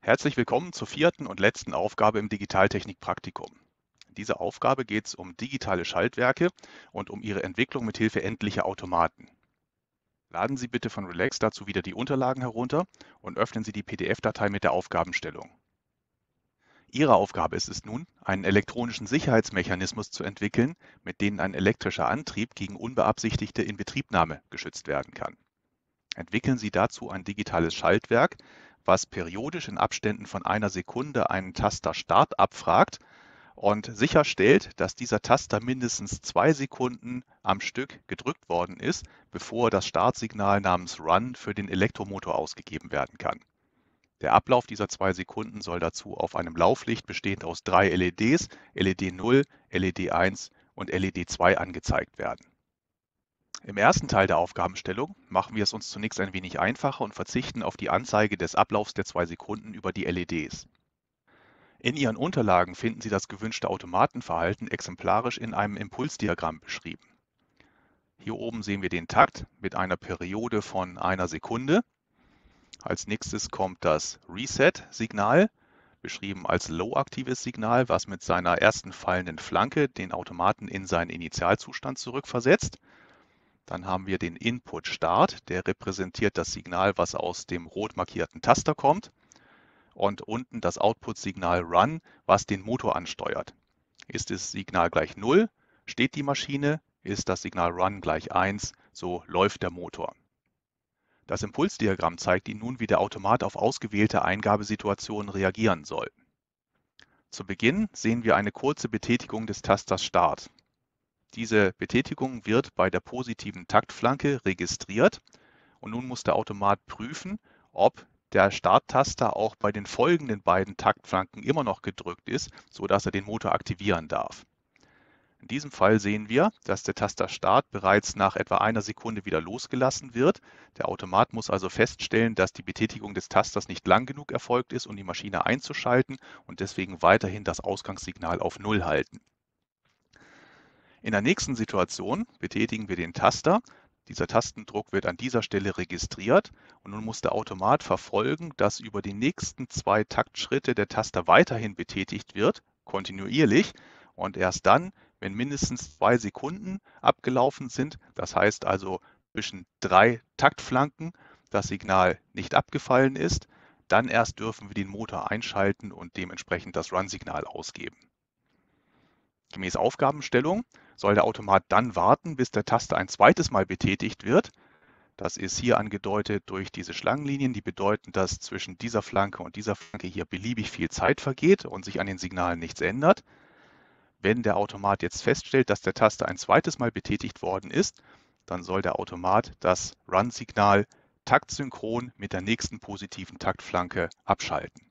Herzlich willkommen zur vierten und letzten Aufgabe im Digitaltechnik-Praktikum. In dieser Aufgabe geht es um digitale Schaltwerke und um ihre Entwicklung mithilfe endlicher Automaten. Laden Sie bitte von Relax dazu wieder die Unterlagen herunter und öffnen Sie die PDF-Datei mit der Aufgabenstellung. Ihre Aufgabe ist es nun, einen elektronischen Sicherheitsmechanismus zu entwickeln, mit dem ein elektrischer Antrieb gegen unbeabsichtigte Inbetriebnahme geschützt werden kann. Entwickeln Sie dazu ein digitales Schaltwerk, was periodisch in Abständen von einer Sekunde einen Taster Start abfragt und sicherstellt, dass dieser Taster mindestens zwei Sekunden am Stück gedrückt worden ist, bevor das Startsignal namens Run für den Elektromotor ausgegeben werden kann. Der Ablauf dieser zwei Sekunden soll dazu auf einem Lauflicht bestehend aus drei LEDs, LED 0, LED 1 und LED 2 angezeigt werden. Im ersten Teil der Aufgabenstellung machen wir es uns zunächst ein wenig einfacher und verzichten auf die Anzeige des Ablaufs der zwei Sekunden über die LEDs. In Ihren Unterlagen finden Sie das gewünschte Automatenverhalten exemplarisch in einem Impulsdiagramm beschrieben. Hier oben sehen wir den Takt mit einer Periode von einer Sekunde. Als nächstes kommt das Reset-Signal, beschrieben als low-aktives Signal, was mit seiner ersten fallenden Flanke den Automaten in seinen Initialzustand zurückversetzt. Dann haben wir den Input Start, der repräsentiert das Signal, was aus dem rot markierten Taster kommt. Und unten das Output-Signal Run, was den Motor ansteuert. Ist das Signal gleich 0, steht die Maschine, ist das Signal Run gleich 1, so läuft der Motor. Das Impulsdiagramm zeigt Ihnen nun, wie der Automat auf ausgewählte Eingabesituationen reagieren soll. Zu Beginn sehen wir eine kurze Betätigung des Tasters Start. Diese Betätigung wird bei der positiven Taktflanke registriert und nun muss der Automat prüfen, ob der Starttaster auch bei den folgenden beiden Taktflanken immer noch gedrückt ist, sodass er den Motor aktivieren darf. In diesem Fall sehen wir, dass der Taster Start bereits nach etwa einer Sekunde wieder losgelassen wird. Der Automat muss also feststellen, dass die Betätigung des Tasters nicht lang genug erfolgt ist, um die Maschine einzuschalten und deswegen weiterhin das Ausgangssignal auf Null halten. In der nächsten Situation betätigen wir den Taster. Dieser Tastendruck wird an dieser Stelle registriert und nun muss der Automat verfolgen, dass über die nächsten zwei Taktschritte der Taster weiterhin betätigt wird, kontinuierlich und erst dann, wenn mindestens zwei Sekunden abgelaufen sind, das heißt also zwischen drei Taktflanken, das Signal nicht abgefallen ist, dann erst dürfen wir den Motor einschalten und dementsprechend das Run-Signal ausgeben. Gemäß Aufgabenstellung soll der Automat dann warten, bis der Taster ein zweites Mal betätigt wird. Das ist hier angedeutet durch diese Schlangenlinien, die bedeuten, dass zwischen dieser Flanke und dieser Flanke hier beliebig viel Zeit vergeht und sich an den Signalen nichts ändert. Wenn der Automat jetzt feststellt, dass der Taster ein zweites Mal betätigt worden ist, dann soll der Automat das Run-Signal taktsynchron mit der nächsten positiven Taktflanke abschalten.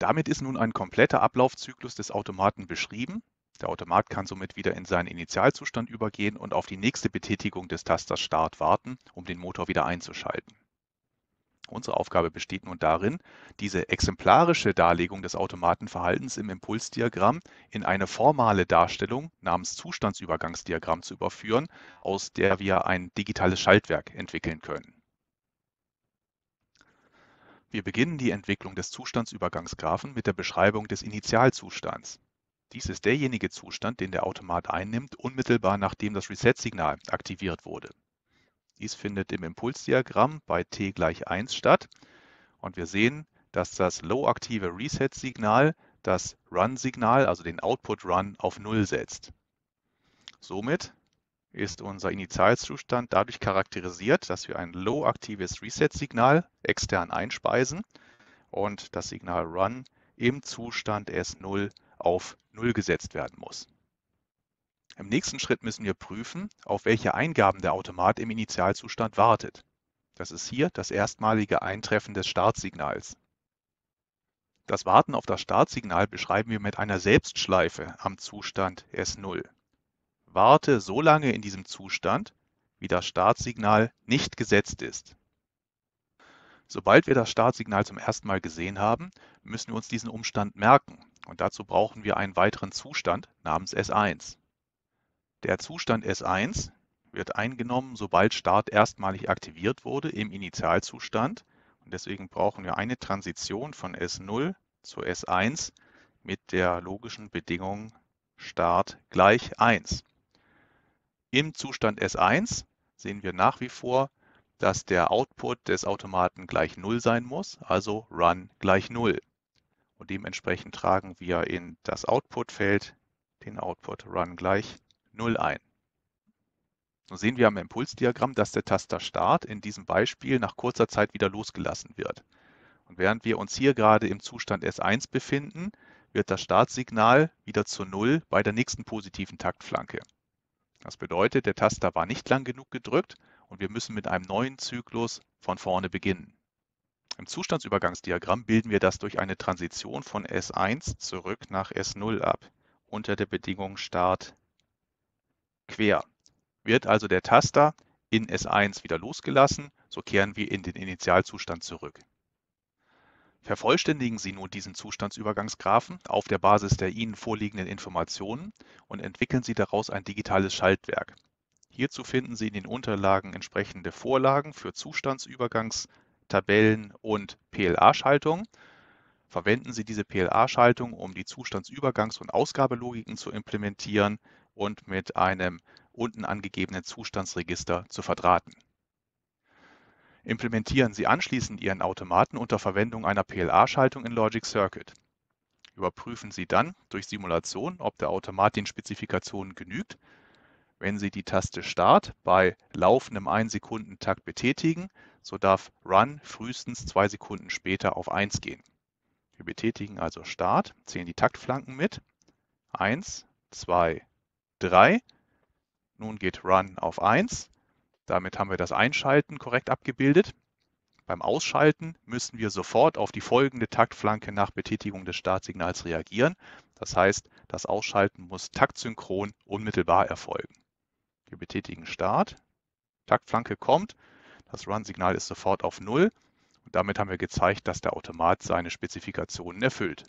Damit ist nun ein kompletter Ablaufzyklus des Automaten beschrieben. Der Automat kann somit wieder in seinen Initialzustand übergehen und auf die nächste Betätigung des Tasters Start warten, um den Motor wieder einzuschalten. Unsere Aufgabe besteht nun darin, diese exemplarische Darlegung des Automatenverhaltens im Impulsdiagramm in eine formale Darstellung namens Zustandsübergangsdiagramm zu überführen, aus der wir ein digitales Schaltwerk entwickeln können. Wir beginnen die Entwicklung des Zustandsübergangs mit der Beschreibung des Initialzustands. Dies ist derjenige Zustand, den der Automat einnimmt, unmittelbar nachdem das Reset-Signal aktiviert wurde. Dies findet im Impulsdiagramm bei t gleich 1 statt und wir sehen, dass das low-aktive Reset-Signal das Run-Signal, also den Output-Run, auf 0 setzt. Somit ist unser Initialzustand dadurch charakterisiert, dass wir ein low-aktives Reset-Signal extern einspeisen und das Signal Run im Zustand S0 auf 0 gesetzt werden muss. Im nächsten Schritt müssen wir prüfen, auf welche Eingaben der Automat im Initialzustand wartet. Das ist hier das erstmalige Eintreffen des Startsignals. Das Warten auf das Startsignal beschreiben wir mit einer Selbstschleife am Zustand S0. Warte so lange in diesem Zustand, wie das Startsignal nicht gesetzt ist. Sobald wir das Startsignal zum ersten Mal gesehen haben, müssen wir uns diesen Umstand merken und dazu brauchen wir einen weiteren Zustand namens S1. Der Zustand S1 wird eingenommen, sobald Start erstmalig aktiviert wurde im Initialzustand und deswegen brauchen wir eine Transition von S0 zu S1 mit der logischen Bedingung Start gleich 1. Im Zustand S1 sehen wir nach wie vor, dass der Output des Automaten gleich 0 sein muss, also Run gleich 0. Und dementsprechend tragen wir in das Output-Feld den Output Run gleich 0 ein. Nun sehen wir am Impulsdiagramm, dass der Taster Start in diesem Beispiel nach kurzer Zeit wieder losgelassen wird. Und während wir uns hier gerade im Zustand S1 befinden, wird das Startsignal wieder zu 0 bei der nächsten positiven Taktflanke. Das bedeutet, der Taster war nicht lang genug gedrückt und wir müssen mit einem neuen Zyklus von vorne beginnen. Im Zustandsübergangsdiagramm bilden wir das durch eine Transition von S1 zurück nach S0 ab, unter der Bedingung Start quer. Wird also der Taster in S1 wieder losgelassen, so kehren wir in den Initialzustand zurück. Vervollständigen Sie nun diesen Zustandsübergangsgrafen auf der Basis der Ihnen vorliegenden Informationen und entwickeln Sie daraus ein digitales Schaltwerk. Hierzu finden Sie in den Unterlagen entsprechende Vorlagen für Zustandsübergangstabellen und PLA-Schaltungen. Verwenden Sie diese PLA-Schaltung, um die Zustandsübergangs- und Ausgabelogiken zu implementieren und mit einem unten angegebenen Zustandsregister zu verdrahten. Implementieren Sie anschließend Ihren Automaten unter Verwendung einer PLA-Schaltung in Logic Circuit. Überprüfen Sie dann durch Simulation, ob der Automat den Spezifikationen genügt. Wenn Sie die Taste Start bei laufendem 1-Sekunden-Takt betätigen, so darf Run frühestens 2 Sekunden später auf 1 gehen. Wir betätigen also Start, zählen die Taktflanken mit. 1, 2, 3. Nun geht Run auf 1. Damit haben wir das Einschalten korrekt abgebildet. Beim Ausschalten müssen wir sofort auf die folgende Taktflanke nach Betätigung des Startsignals reagieren. Das heißt, das Ausschalten muss taktsynchron unmittelbar erfolgen. Wir betätigen Start, Taktflanke kommt, das Run-Signal ist sofort auf Null und damit haben wir gezeigt, dass der Automat seine Spezifikationen erfüllt.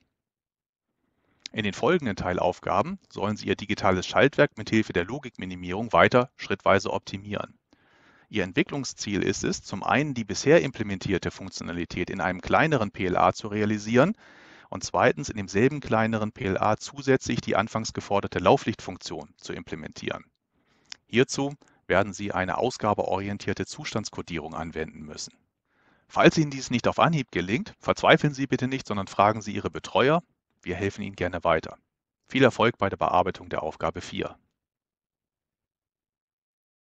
In den folgenden Teilaufgaben sollen Sie Ihr digitales Schaltwerk mit Hilfe der Logikminimierung weiter schrittweise optimieren. Ihr Entwicklungsziel ist es, zum einen die bisher implementierte Funktionalität in einem kleineren PLA zu realisieren und zweitens in demselben kleineren PLA zusätzlich die anfangs geforderte Lauflichtfunktion zu implementieren. Hierzu werden Sie eine ausgabeorientierte Zustandskodierung anwenden müssen. Falls Ihnen dies nicht auf Anhieb gelingt, verzweifeln Sie bitte nicht, sondern fragen Sie Ihre Betreuer. Wir helfen Ihnen gerne weiter. Viel Erfolg bei der Bearbeitung der Aufgabe 4.